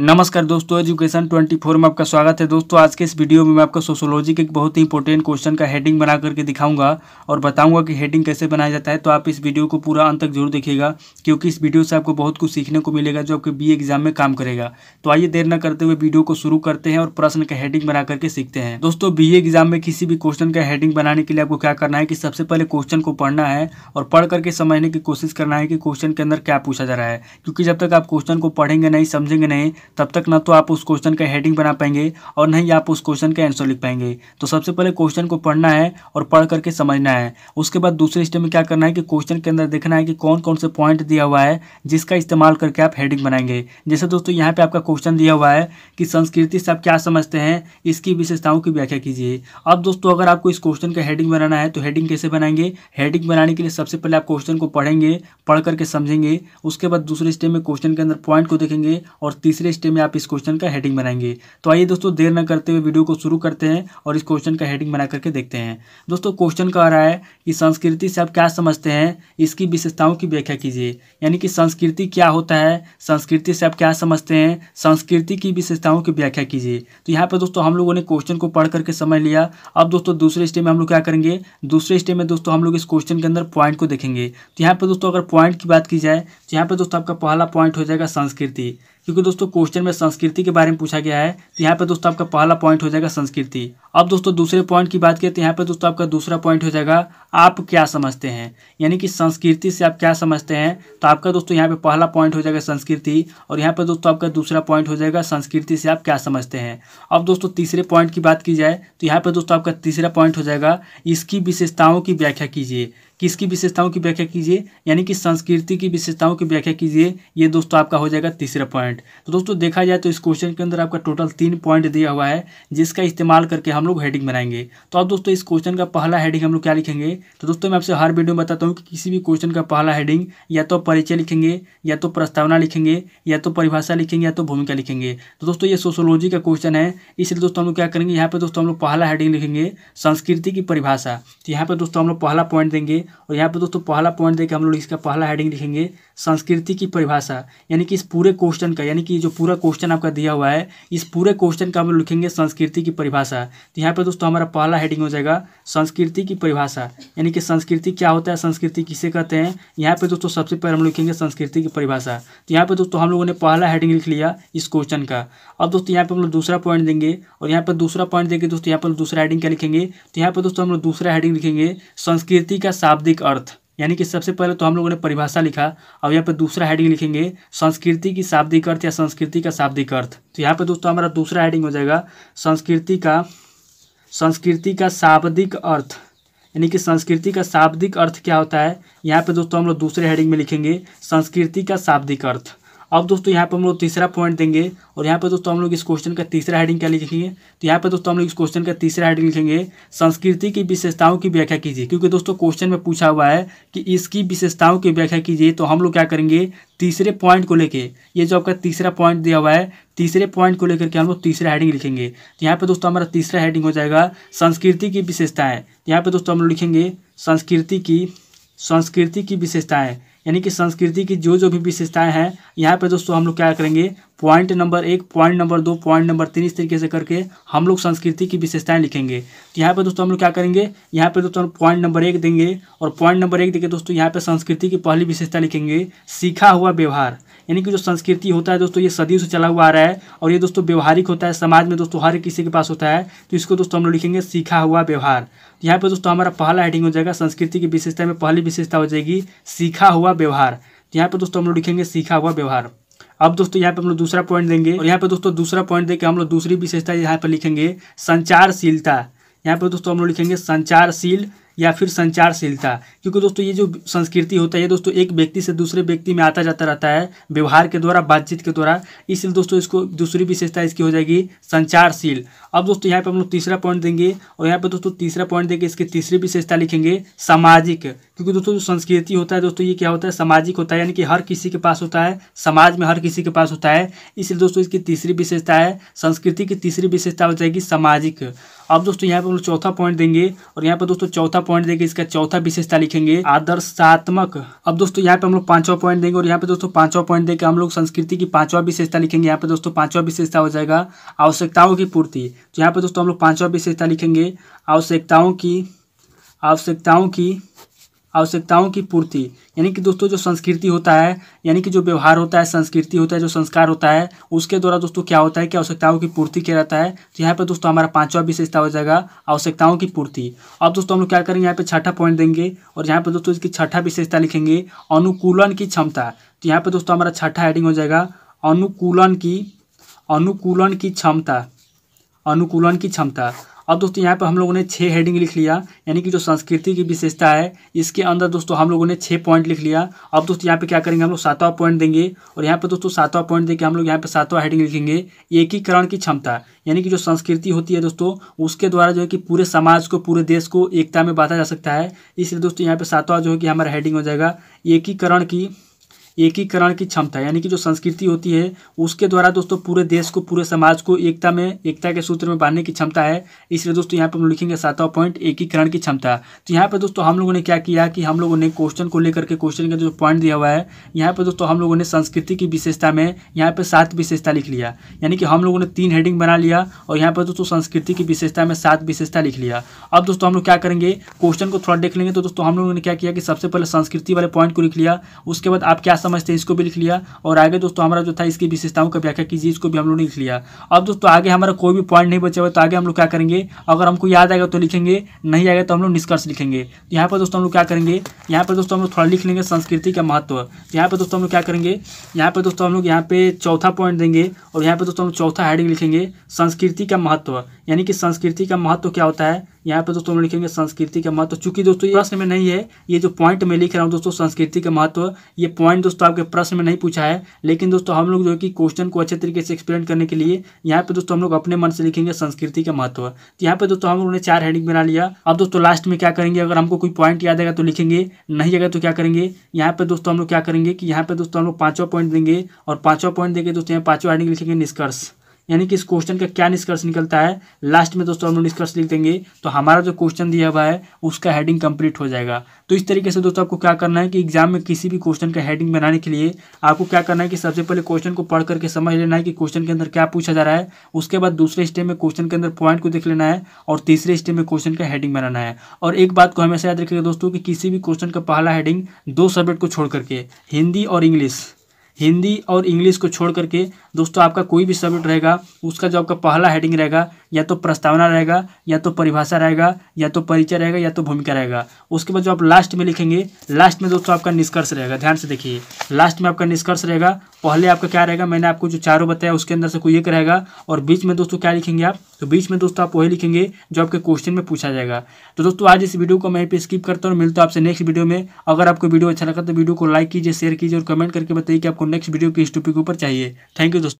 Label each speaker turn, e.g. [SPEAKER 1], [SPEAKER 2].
[SPEAKER 1] नमस्कार दोस्तों एजुकेशन 24 में आपका स्वागत है दोस्तों आज के इस वीडियो में मैं आपको सोशोलॉजी के एक बहुत ही इंपॉर्टेंट क्वेश्चन का हेडिंग बना करके दिखाऊंगा और बताऊंगा कि हेडिंग कैसे बनाया जाता है तो आप इस वीडियो को पूरा अंत तक जरूर देखिएगा क्योंकि इस वीडियो से आपको बहुत कुछ सीखने को मिलेगा जो आपके बी एग्जाम में काम करेगा तो आइए देर न करते हुए वीडियो को शुरू करते हैं और प्रश्न का हेडिंग बना करके सीखते हैं दोस्तों बी एग्जाम में किसी भी क्वेश्चन का हेडिंग बनाने के लिए आपको क्या करना है कि सबसे पहले क्वेश्चन को पढ़ना है और पढ़ करके समझने की कोशिश करना है कि क्वेश्चन के अंदर क्या पूछा जा रहा है क्योंकि जब तक आप क्वेश्चन को पढ़ेंगे नहीं समझेंगे नहीं तब तक ना तो आप उस क्वेश्चन का हेडिंग बना पाएंगे और नहीं आप उस क्वेश्चन का आंसर लिख पाएंगे तो सबसे पहले क्वेश्चन को पढ़ना है और पढ़ करके समझना है उसके बाद दूसरे स्टेप में क्या करना है कि क्वेश्चन के अंदर देखना है कि कौन कौन से पॉइंट दिया हुआ है जिसका इस्तेमाल करके आप हेडिंग बनाएंगे जैसे दोस्तों यहाँ पर आपका क्वेश्चन दिया हुआ है कि संस्कृति से आप क्या समझते हैं इसकी विशेषताओं की व्याख्या कीजिए अब दोस्तों अगर आपको इस क्वेश्चन का हेडिंग बनाना है तो हेडिंग कैसे बनाएंगे हेडिंग बनाने के लिए सबसे पहले आप क्वेश्चन को पढ़ेंगे पढ़ करके समझेंगे उसके बाद दूसरे स्टेप में क्वेश्चन के अंदर पॉइंट को देखेंगे और तीसरे स्टेप में आप इस क्वेश्चन का हेडिंग बनाएंगे तो आइए दोस्तों देर न करते हुए वीडियो को शुरू करते हैं और इस क्वेश्चन का हेडिंग बना करके देखते हैं दोस्तों क्वेश्चन कह रहा है कि संस्कृति से आप क्या समझते हैं इसकी विशेषताओं की व्याख्या कीजिए यानी कि संस्कृति क्या होता है संस्कृति से आप क्या समझते हैं संस्कृति की विशेषताओं की व्याख्या कीजिए तो यहाँ पर दोस्तों हम लोगों ने क्वेश्चन को पढ़ करके समझ लिया अब दोस्तों दूसरे स्टेप में हम लोग क्या करेंगे दूसरे स्टेप में दोस्तों हम लोग इस क्वेश्चन के अंदर पॉइंट को देखेंगे तो यहाँ पर दोस्तों अगर पॉइंट की बात की जाए तो यहाँ पर दोस्तों आपका पहला पॉइंट हो जाएगा संस्कृति क्योंकि दोस्तों क्वेश्चन में संस्कृति के बारे में पूछा गया है तो यहाँ पे दोस्तों आपका पहला पॉइंट हो जाएगा संस्कृति अब दोस्तों दूसरे पॉइंट की बात करें तो यहाँ पे दोस्तों आपका दूसरा पॉइंट हो जाएगा आप क्या समझते हैं यानी कि संस्कृति से आप क्या समझते हैं तो आपका दोस्तों यहाँ पे पहला पॉइंट हो जाएगा संस्कृति और यहाँ पर दोस्तों आपका दूसरा पॉइंट हो जाएगा संस्कृति से आप क्या समझते हैं अब दोस्तों तीसरे पॉइंट की बात की जाए तो यहाँ पर दोस्तों आपका तीसरा पॉइंट हो जाएगा इसकी विशेषताओं की व्याख्या कीजिए किसकी विशेषताओं की व्याख्या कीजिए यानी कि संस्कृति की विशेषताओं की व्याख्या कीजिए ये दोस्तों आपका हो जाएगा तीसरा पॉइंट तो दोस्तों देखा जाए तो इस क्वेश्चन के अंदर आपका टोटल तीन पॉइंट दिया हुआ है जिसका इस्तेमाल करके हम लोग हेडिंग बनाएंगे तो अब दोस्तों इस क्वेश्चन का पहला हेडिंग हम लोग क्या लिखेंगे तो दोस्तों मैं आपसे हर वीडियो में बताता हूँ कि किसी भी क्वेश्चन का पहला हेडिंग या तो परिचय लिखेंगे या तो प्रस्तावना लिखेंगे या तो परिभाषा लिखेंगे या तो भूमिका लिखेंगे तो दोस्तों ये सोशोलॉजी का क्वेश्चन है इसलिए दोस्तों हम लोग क्या करेंगे यहाँ पर दोस्तों हम लोग पहला हेडिंग लिखेंगे संस्कृति की परिभाषा तो यहाँ पर दोस्तों हम लोग पहला पॉइंट देंगे और यहाँ पर दोस्तों पहला पॉइंट देकर हम लोग इसका पहला हेडिंग लिखेंगे संस्कृति की परिभाषा यानी कि इस पूरे क्वेश्चन का यानी कि जो पूरा क्वेश्चन आपका दिया हुआ है इस पूरे क्वेश्चन का हम लोग लिखेंगे संस्कृति की परिभाषा तो यहाँ पर दोस्तों हमारा पहला हेडिंग हो जाएगा संस्कृति की परिभाषा यानी कि संस्कृति क्या होता है संस्कृति किसे कहते हैं यहाँ पर दोस्तों सबसे पहले हम लिखेंगे संस्कृति की परिभाषा तो यहाँ पर दोस्तों हम लोगों ने पहला हेडिंग लिख लिया इस क्वेश्चन का अब दोस्तों यहाँ पर हम लोग दूसरा पॉइंट देंगे और यहाँ पर दूसरा पॉइंट देंगे दोस्तों यहाँ पर दूसरा हेडिंग क्या लिखेंगे तो यहाँ पर दोस्तों हम लोग दूसरा हेडिंग लिखेंगे संस्कृति का शाब्दिक अर्थ यानी कि सबसे पहले तो हम लोगों ने परिभाषा लिखा अब यहाँ पर दूसरा हेडिंग लिखेंगे संस्कृति की शाब्दिक अर्थ या संस्कृति का शाब्दिक अर्थ तो यहाँ पर दोस्तों हमारा दूसरा हेडिंग हो जाएगा संस्कृति का संस्कृति का शाब्दिक अर्थ यानी कि संस्कृति का शाब्दिक अर्थ क्या होता है यहाँ पे दोस्तों हम लोग दूसरे हेडिंग में लिखेंगे संस्कृति का शाब्दिक अर्थ अब दोस्तों यहाँ पर हम लोग तीसरा पॉइंट देंगे और यहाँ पर दोस्तों हम लोग इस क्वेश्चन का तीसरा हेडिंग क्या लिखेंगे तो यहाँ पर दोस्तों हम लोग इस क्वेश्चन का तीसरा हेडिंग लिखेंगे संस्कृति की विशेषताओं की व्याख्या कीजिए क्योंकि दोस्तों क्वेश्चन में पूछा हुआ है कि इसकी विशेषताओं की व्याख्या कीजिए तो हम लोग क्या करेंगे तीसरे पॉइंट को लेकर ये जो आपका तीसरा पॉइंट दिया हुआ है तीसरे पॉइंट को लेकर के हम लोग तीसरा हेडिंग लिखेंगे तो यहाँ पर दोस्तों हमारा तीसरा हेडिंग हो जाएगा संस्कृति की विशेषताएँ तो यहाँ पर दोस्तों हम लोग लिखेंगे संस्कृति की संस्कृति की विशेषताएँ यानी कि संस्कृति की जो जो भी विशेषताएं हैं यहाँ पे दोस्तों हम लोग क्या करेंगे पॉइंट नंबर एक पॉइंट नंबर दो पॉइंट नंबर तीन इस तरीके से करके हम लोग संस्कृति की विशेषताएं लिखेंगे तो यहाँ पे दोस्तों हम लोग क्या करेंगे यहाँ पे दोस्तों पॉइंट नंबर एक देंगे और पॉइंट नंबर एक देखिए दोस्तों यहाँ पे संस्कृति की पहली विशेषता लिखेंगे सीखा हुआ व्यवहार यानी कि जो संस्कृति होता है दोस्तों ये सदियों से चला हुआ आ रहा है और ये दोस्तों व्यवहारिक होता है समाज में दोस्तों हर किसी के पास होता है तो इसको दोस्तों हम लोग लिखेंगे सीखा हुआ व्यवहार तो यहाँ पर दोस्तों हमारा पहला हेडिंग हो जाएगा संस्कृति की विशेषता में पहली विशेषता हो जाएगी सीखा हुआ व्यवहार तो यहाँ पर दोस्तों हम लोग लिखेंगे सीखा हुआ व्यवहार अब दोस्तों यहाँ पे हम लोग दूसरा पॉइंट देंगे और यहाँ पे दोस्तों दूसरा पॉइंट देकर हम लोग दूसरी विशेषता यहाँ पर लिखेंगे संचारशीलता यहाँ पर दोस्तों हम लोग लिखेंगे संचारशील या फिर संचारशीलता क्योंकि दोस्तों ये जो संस्कृति होता है दोस्तों एक व्यक्ति से दूसरे व्यक्ति में आता जाता रहता है व्यवहार के द्वारा बातचीत के द्वारा इसलिए दोस्तों इसको दूसरी विशेषता इसकी हो जाएगी संचारशील अब दोस्तों यहाँ पर हम लोग तीसरा पॉइंट देंगे और यहाँ पर दोस्तों तीसरा पॉइंट देंगे इसकी तीसरी विशेषता लिखेंगे सामाजिक क्योंकि दोस्तों जो संस्कृति होता है दोस्तों ये क्या होता है सामाजिक होता है यानी कि हर किसी के पास होता है समाज में हर किसी के पास होता है इसलिए दोस्तों इसकी तीसरी विशेषता है संस्कृति की तीसरी विशेषता हो जाएगी सामाजिक अब दोस्तों यहाँ पर हम लोग चौथा पॉइंट देंगे और यहाँ पर दोस्तों चौथा पॉइंट देंगे इसका चौथा विशेषता लिखेंगे आदर्शात्मक अब दोस्तों यहाँ पे हम लोग पांचवा पॉइंट देंगे और यहाँ पे दोस्तों पांचवा पॉइंट देकर हम लोग संस्कृति की पांचवा विशेषता लिखेंगे यहाँ पे दोस्तों पांचवा विशेषता हो जाएगा आवश्यकताओं की पूर्ति तो यहाँ पे दोस्तों हम लोग पांचवा विशेषता लिखेंगे आवश्यकताओं की आवश्यकताओं की आवश्यकताओं की पूर्ति यानी कि दोस्तों जो संस्कृति होता है यानी कि जो व्यवहार होता है संस्कृति होता है जो संस्कार होता है उसके द्वारा दोस्तों क्या होता है कि आवश्यकताओं की पूर्ति किया जाता है तो यहाँ पर दोस्तों हमारा पांचवा विशेषता हो जाएगा आवश्यकताओं की पूर्ति अब दोस्तों हम लोग क्या करेंगे यहाँ पर छठा पॉइंट देंगे और यहाँ पर दोस्तों इसकी छठा विशेषता लिखेंगे अनुकूलन की क्षमता तो यहाँ पर दोस्तों हमारा छठा हेडिंग हो जाएगा अनुकूलन की अनुकूलन की क्षमता अनुकूलन की क्षमता अब दोस्तों यहाँ पर हम लोगों ने छः हेडिंग लिख लिया यानी कि जो संस्कृति की विशेषता है इसके अंदर दोस्तों हम लोगों ने छः पॉइंट लिख लिया अब दोस्तों यहाँ पे क्या करेंगे हम लोग सातवां पॉइंट देंगे और यहाँ पे दोस्तों सातवां पॉइंट देके हम लोग यहाँ पे सातवां हेडिंग लिखेंगे एकीकरण की क्षमता यानी कि जो संस्कृति होती है दोस्तों उसके द्वारा जो है कि पूरे समाज को पूरे देश को एकता में बांधा जा सकता है इसलिए दोस्तों यहाँ पर सातवां जो है कि हमारा हेडिंग हो जाएगा एकीकरण की एकीकरण की क्षमता यानी कि जो संस्कृति होती है उसके द्वारा दोस्तों पूरे देश को पूरे समाज को एकता में एकता के सूत्र में बांधने की क्षमता है इसलिए दोस्तों यहाँ पर हम लिखेंगे सातवां पॉइंट एकीकरण की क्षमता तो यहाँ पर दोस्तों हम लोगों ने क्या किया कि हम लोगों ने क्वेश्चन को लेकर के क्वेश्चन का जो पॉइंट दिया हुआ है यहाँ पर दोस्तों हम लोगों ने संस्कृति की विशेषता में यहाँ पर सात विशेषता लिख लिया यानी कि हम लोगों ने तीन हेडिंग बना लिया और यहाँ पर दोस्तों संस्कृति की विशेषता में सात विशेषता लिख लिया अब दोस्तों हम लोग क्या करेंगे क्वेश्चन को थोड़ा देख लेंगे तो दोस्तों हम लोगों ने क्या किया कि सबसे पहले संस्कृति वाले पॉइंट को लिख लिया उसके बाद आप क्या समझते हैं इसको भी लिख लिया और आगे दोस्तों हमारा जो था इसकी विशेषताओं का व्याख्या कीजिए इसको भी हम लोग ने लिख लिया अब दोस्तों आगे हमारा कोई भी पॉइंट नहीं बचा हुआ तो आगे हम लोग क्या करेंगे अगर हमको याद आएगा तो लिखेंगे नहीं आएगा तो हम लोग निष्कर्ष लिखेंगे तो यहाँ पर दोस्तों हम लोग क्या करेंगे यहाँ पर दोस्तों हम लोग थोड़ा लिख लेंगे संस्कृति का महत्व तो यहाँ पर दोस्तों हम लोग क्या करेंगे यहाँ पर दोस्तों हम लोग यहाँ पे चौथा पॉइंट देंगे और यहाँ पर दोस्तों हम लोग चौथा हेडिंग लिखेंगे संस्कृति का महत्व यानी कि संस्कृति का महत्व क्या होता है यहाँ पे दोस्तों लिखेंगे संस्कृति का महत्व चूंकि दोस्तों ये प्रश्न में नहीं है ये जो पॉइंट मैं लिख रहा हूँ दोस्तों संस्कृति का महत्व ये पॉइंट दोस्तों आपके प्रश्न में नहीं पूछा है लेकिन दोस्तों हम लोग जो है कि क्वेश्चन को अच्छे तरीके से एक्सप्लेन करने के लिए यहाँ पे दोस्तों हम लोग अपने मन से लिखेंगे संस्कृति का महत्व तो यहाँ पे दोस्तों हम लोगों ने चार हेडिंग बना लिया अब दोस्तों लास्ट में क्या करेंगे अगर हमको कोई पॉइंट याद आएगा तो लिखेंगे नहीं आएगा तो क्या करेंगे यहाँ पे दोस्तों हम लोग क्या करेंगे कि यहाँ पे दोस्तों हम लोग पांचवा पॉइंट देंगे और पांचवा पॉइंट देंगे दोस्तों यहाँ पांचवा हेडिंग लिखेंगे निष्कर्ष यानी कि इस क्वेश्चन का क्या निष्कर्ष निकलता है लास्ट में दोस्तों हम लोग निष्कर्ष लिख देंगे तो हमारा जो क्वेश्चन दिया हुआ है उसका हेडिंग कंप्लीट हो जाएगा तो इस तरीके से दोस्तों आपको क्या करना है कि एग्जाम में किसी भी क्वेश्चन का हेडिंग बनाने के लिए आपको क्या करना है कि सबसे पहले क्वेश्चन को पढ़ करके समझ लेना है कि क्वेश्चन के अंदर क्या पूछा जा रहा है उसके बाद दूसरे स्टेप में क्वेश्चन के अंदर पॉइंट को देख लेना है और तीसरे स्टेप में क्वेश्चन का हेडिंग बनाना है और एक बात को हमेशा याद रखेगा दोस्तों कि किसी भी क्वेश्चन का पहला हेडिंग दो सब्जेक्ट को छोड़ करके हिंदी और इंग्लिश हिंदी और इंग्लिश को छोड़ करके दोस्तों आपका कोई भी सब्जेक्ट रहेगा उसका जो आपका पहला हेडिंग रहेगा या तो प्रस्तावना रहेगा या तो परिभाषा रहेगा या तो परिचय रहेगा या तो भूमिका रहेगा उसके बाद जो आप लास्ट में लिखेंगे लास्ट में दोस्तों आपका निष्कर्ष रहेगा ध्यान से देखिए लास्ट में आपका निष्कर्ष रहेगा पहले आपका क्या रहेगा मैंने आपको जो चारों बताया उसके अंदर से कोई एक रहेगा और बीच में दोस्तों क्या लिखेंगे आप तो बीच में दोस्तों आप वही लिखेंगे जो आपके क्वेश्चन में पूछा जाएगा तो दोस्तों आज इस वीडियो को मैं पे स्किप करता हूँ मिलता हूँ आपसे नेक्स्ट वीडियो में अगर आपको वीडियो अच्छा लगा तो वीडियो को लाइक कीजिए शेयर कीजिए और कमेंट करके बताइए कि आपको नेक्स्ट वीडियो किस टॉपिक के ऊपर चाहिए थैंक यू दोस्तों